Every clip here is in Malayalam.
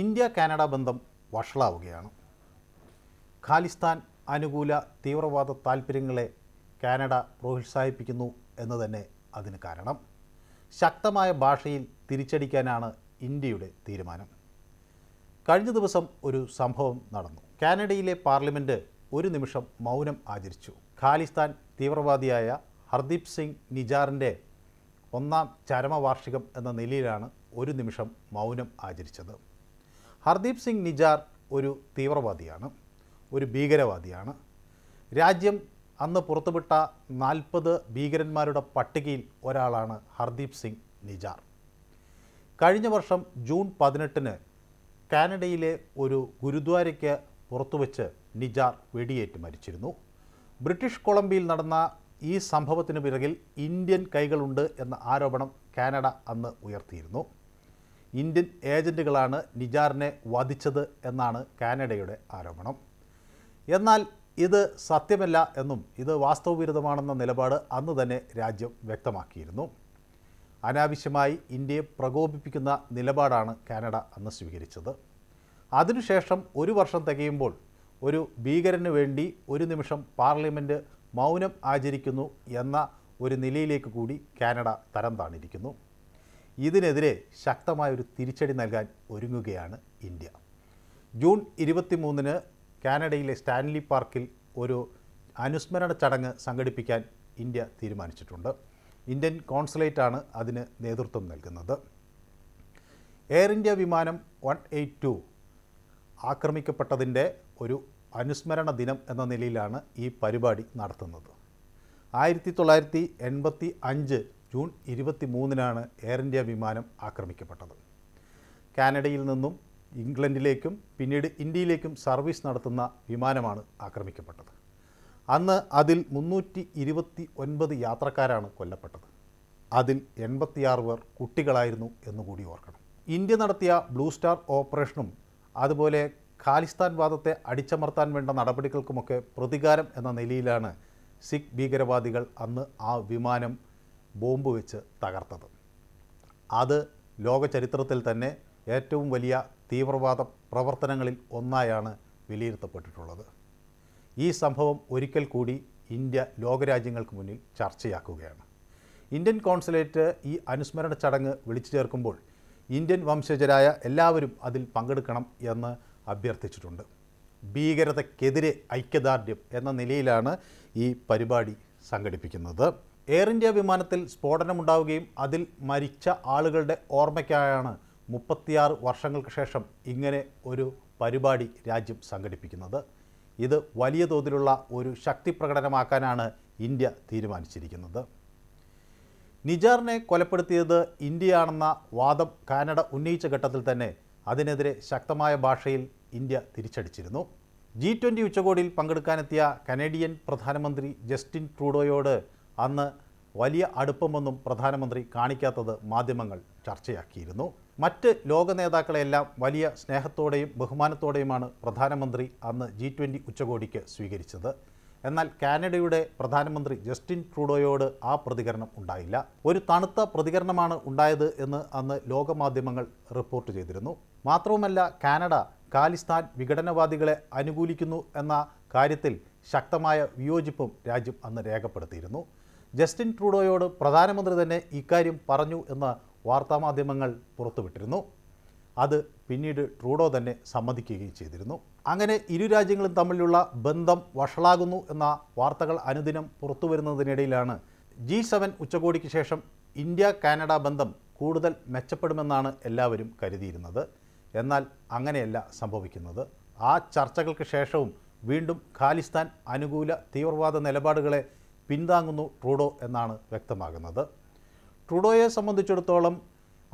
ഇന്ത്യ കാനഡ ബന്ധം വഷളാവുകയാണ് ഖാലിസ്ഥാൻ അനുകൂല തീവ്രവാദ താൽപ്പര്യങ്ങളെ കാനഡ പ്രോത്സാഹിപ്പിക്കുന്നു എന്ന് തന്നെ അതിന് കാരണം ശക്തമായ ഭാഷയിൽ തിരിച്ചടിക്കാനാണ് ഇന്ത്യയുടെ തീരുമാനം കഴിഞ്ഞ ദിവസം ഒരു സംഭവം നടന്നു കാനഡയിലെ പാർലമെൻറ്റ് ഒരു നിമിഷം മൗനം ആചരിച്ചു ഖാലിസ്ഥാൻ തീവ്രവാദിയായ ഹർദീപ് സിംഗ് നിജാറിൻ്റെ ഒന്നാം ചരമവാർഷികം എന്ന നിലയിലാണ് ഒരു നിമിഷം മൗനം ആചരിച്ചത് ഹർദീപ് സിംഗ് നിജാർ ഒരു തീവ്രവാദിയാണ് ഒരു ഭീകരവാദിയാണ് രാജ്യം അന്ന് പുറത്തുവിട്ട നാൽപ്പത് ഭീകരന്മാരുടെ പട്ടികയിൽ ഒരാളാണ് ഹർദീപ് സിംഗ് നിജാർ കഴിഞ്ഞ വർഷം ജൂൺ പതിനെട്ടിന് കാനഡയിലെ ഒരു ഗുരുദ്വാരയ്ക്ക് പുറത്തുവച്ച് നിജാർ വെടിയേറ്റ് മരിച്ചിരുന്നു ബ്രിട്ടീഷ് കൊളംബിയയിൽ നടന്ന ഈ സംഭവത്തിന് പിറകിൽ ഇന്ത്യൻ കൈകളുണ്ട് എന്ന ആരോപണം കാനഡ അന്ന് ഉയർത്തിയിരുന്നു ഇന്ത്യൻ ഏജൻറ്റുകളാണ് നിജാറിനെ വധിച്ചത് എന്നാണ് കാനഡയുടെ ആരോപണം എന്നാൽ ഇത് സത്യമല്ല എന്നും ഇത് വാസ്തവവിരുദ്ധമാണെന്ന നിലപാട് അന്ന് തന്നെ രാജ്യം വ്യക്തമാക്കിയിരുന്നു അനാവശ്യമായി ഇന്ത്യയെ പ്രകോപിപ്പിക്കുന്ന നിലപാടാണ് കാനഡ അന്ന് സ്വീകരിച്ചത് അതിനുശേഷം ഒരു വർഷം തികയുമ്പോൾ ഒരു ഭീകരന് വേണ്ടി ഒരു നിമിഷം പാർലമെൻറ്റ് മൗനം ആചരിക്കുന്നു എന്ന ഒരു നിലയിലേക്ക് കൂടി കാനഡ തരം താണിരിക്കുന്നു ഇതിനെതിരെ ശക്തമായൊരു തിരിച്ചടി നൽകാൻ ഒരുങ്ങുകയാണ് ഇന്ത്യ ജൂൺ മൂന്നിന് കാനഡയിലെ സ്റ്റാൻലി പാർക്കിൽ ഒരു അനുസ്മരണ ചടങ്ങ് സംഘടിപ്പിക്കാൻ ഇന്ത്യ തീരുമാനിച്ചിട്ടുണ്ട് ഇന്ത്യൻ കോൺസുലേറ്റാണ് അതിന് നേതൃത്വം നൽകുന്നത് എയർ ഇന്ത്യ വിമാനം വൺ എയ്റ്റ് ടു ആക്രമിക്കപ്പെട്ടതിൻ്റെ ഒരു അനുസ്മരണ ദിനം എന്ന നിലയിലാണ് ഈ പരിപാടി നടത്തുന്നത് ആയിരത്തി തൊള്ളായിരത്തി എൺപത്തി അഞ്ച് ജൂൺ ഇരുപത്തി മൂന്നിനാണ് എയർ ഇന്ത്യ വിമാനം ആക്രമിക്കപ്പെട്ടത് കാനഡയിൽ നിന്നും ഇംഗ്ലണ്ടിലേക്കും പിന്നീട് ഇന്ത്യയിലേക്കും സർവീസ് നടത്തുന്ന വിമാനമാണ് ആക്രമിക്കപ്പെട്ടത് അന്ന് അതിൽ മുന്നൂറ്റി ഇരുപത്തി ഒൻപത് യാത്രക്കാരാണ് കൊല്ലപ്പെട്ടത് അതിൽ എൺപത്തിയാറ് പേർ കുട്ടികളായിരുന്നു എന്നുകൂടി ഓർക്കണം ഇന്ത്യ നടത്തിയ ബ്ലൂ സ്റ്റാർ ഓപ്പറേഷനും അതുപോലെ ഖാലിസ്ഥാൻ വാദത്തെ അടിച്ചമർത്താൻ വേണ്ട നടപടികൾക്കുമൊക്കെ പ്രതികാരം എന്ന നിലയിലാണ് സിഖ് ഭീകരവാദികൾ അന്ന് ആ വിമാനം ബോംബ് വെച്ച് തകർത്തത് അത് ലോക ചരിത്രത്തിൽ തന്നെ ഏറ്റവും വലിയ തീവ്രവാദ പ്രവർത്തനങ്ങളിൽ ഒന്നായാണ് വിലയിരുത്തപ്പെട്ടിട്ടുള്ളത് ഈ സംഭവം ഒരിക്കൽ കൂടി ഇന്ത്യ ലോകരാജ്യങ്ങൾക്ക് മുന്നിൽ ചർച്ചയാക്കുകയാണ് ഇന്ത്യൻ കോൺസുലേറ്റ് ഈ അനുസ്മരണ ചടങ്ങ് വിളിച്ചു ചേർക്കുമ്പോൾ ഇന്ത്യൻ വംശജരായ എല്ലാവരും അതിൽ പങ്കെടുക്കണം എന്ന് അഭ്യർത്ഥിച്ചിട്ടുണ്ട് ഭീകരതയ്ക്കെതിരെ ഐക്യദാർഢ്യം എന്ന നിലയിലാണ് ഈ പരിപാടി സംഘടിപ്പിക്കുന്നത് എയർ ഇന്ത്യ വിമാനത്തിൽ സ്ഫോടനമുണ്ടാവുകയും അതിൽ മരിച്ച ആളുകളുടെ ഓർമ്മയ്ക്കായാണ് മുപ്പത്തിയാറ് വർഷങ്ങൾക്ക് ശേഷം ഇങ്ങനെ ഒരു പരിപാടി രാജ്യം സംഘടിപ്പിക്കുന്നത് ഇത് വലിയ തോതിലുള്ള ഒരു ശക്തി പ്രകടനമാക്കാനാണ് ഇന്ത്യ തീരുമാനിച്ചിരിക്കുന്നത് നിജാറിനെ കൊലപ്പെടുത്തിയത് ഇന്ത്യയാണെന്ന വാദം കാനഡ ഉന്നയിച്ച ഘട്ടത്തിൽ തന്നെ അതിനെതിരെ ശക്തമായ ഭാഷയിൽ ഇന്ത്യ തിരിച്ചടിച്ചിരുന്നു ജി ട്വൻ്റി ഉച്ചകോടിയിൽ പങ്കെടുക്കാനെത്തിയ കനേഡിയൻ പ്രധാനമന്ത്രി ജസ്റ്റിൻ ട്രൂഡോയോട് അന്ന് വലിയ അടുപ്പമൊന്നും പ്രധാനമന്ത്രി കാണിക്കാത്തത് മാധ്യമങ്ങൾ ചർച്ചയാക്കിയിരുന്നു മറ്റ് ലോക നേതാക്കളെയെല്ലാം വലിയ സ്നേഹത്തോടെയും ബഹുമാനത്തോടെയുമാണ് പ്രധാനമന്ത്രി അന്ന് ജി ട്വൻ്റി ഉച്ചകോടിക്ക് സ്വീകരിച്ചത് എന്നാൽ കാനഡയുടെ പ്രധാനമന്ത്രി ജസ്റ്റിൻ ട്രൂഡോയോട് ആ പ്രതികരണം ഉണ്ടായില്ല ഒരു തണുത്ത പ്രതികരണമാണ് ഉണ്ടായത് എന്ന് അന്ന് ലോകമാധ്യമങ്ങൾ റിപ്പോർട്ട് ചെയ്തിരുന്നു മാത്രവുമല്ല കാനഡ ഖാലിസ്ഥാൻ വിഘടനവാദികളെ അനുകൂലിക്കുന്നു എന്ന കാര്യത്തിൽ ശക്തമായ വിയോജിപ്പും രാജ്യം അന്ന് രേഖപ്പെടുത്തിയിരുന്നു ജസ്റ്റിൻ ട്രൂഡോയോട് പ്രധാനമന്ത്രി തന്നെ ഇക്കാര്യം പറഞ്ഞു എന്ന് വാർത്താമാധ്യമങ്ങൾ പുറത്തുവിട്ടിരുന്നു അത് പിന്നീട് ട്രൂഡോ തന്നെ സമ്മതിക്കുകയും ചെയ്തിരുന്നു അങ്ങനെ ഇരു രാജ്യങ്ങളും തമ്മിലുള്ള ബന്ധം വഷളാകുന്നു എന്ന വാർത്തകൾ അനുദിനം പുറത്തു വരുന്നതിനിടയിലാണ് ജി സെവൻ ഉച്ചകോടിക്ക് ശേഷം ഇന്ത്യ കാനഡ ബന്ധം കൂടുതൽ മെച്ചപ്പെടുമെന്നാണ് എല്ലാവരും കരുതിയിരുന്നത് എന്നാൽ അങ്ങനെയല്ല സംഭവിക്കുന്നത് ആ ചർച്ചകൾക്ക് ശേഷവും വീണ്ടും ഖാലിസ്ഥാൻ അനുകൂല തീവ്രവാദ നിലപാടുകളെ പിന്താങ്ങുന്നു ട്രൂഡോ എന്നാണ് വ്യക്തമാകുന്നത് ട്രൂഡോയെ സംബന്ധിച്ചിടത്തോളം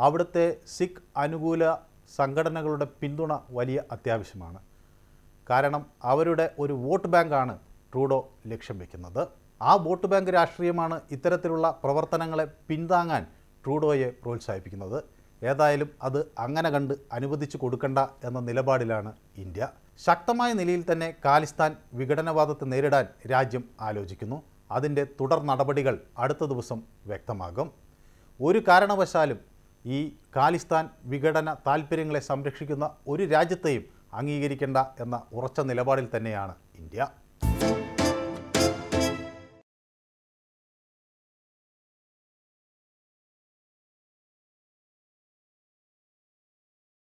അവിടുത്തെ സിഖ് അനുകൂല സംഘടനകളുടെ പിന്തുണ വലിയ അത്യാവശ്യമാണ് കാരണം അവരുടെ ഒരു വോട്ട് ബാങ്കാണ് ട്രൂഡോ ലക്ഷ്യം വയ്ക്കുന്നത് ആ വോട്ട് ബാങ്ക് രാഷ്ട്രീയമാണ് ഇത്തരത്തിലുള്ള പ്രവർത്തനങ്ങളെ പിന്താങ്ങാൻ ട്രൂഡോയെ പ്രോത്സാഹിപ്പിക്കുന്നത് ഏതായാലും അത് അങ്ങനെ കണ്ട് അനുവദിച്ചു കൊടുക്കണ്ട എന്ന നിലപാടിലാണ് ഇന്ത്യ ശക്തമായ നിലയിൽ തന്നെ കാലിസ്ഥാൻ വിഘടനവാദത്തെ നേരിടാൻ രാജ്യം ആലോചിക്കുന്നു അതിൻ്റെ തുടർ നടപടികൾ അടുത്ത ദിവസം വ്യക്തമാകും ഒരു കാരണവശാലും ഈ ഖാലിസ്ഥാൻ വിഘടന താൽപ്പര്യങ്ങളെ സംരക്ഷിക്കുന്ന ഒരു രാജ്യത്തെയും അംഗീകരിക്കേണ്ട എന്ന ഉറച്ച നിലപാടിൽ തന്നെയാണ് ഇന്ത്യ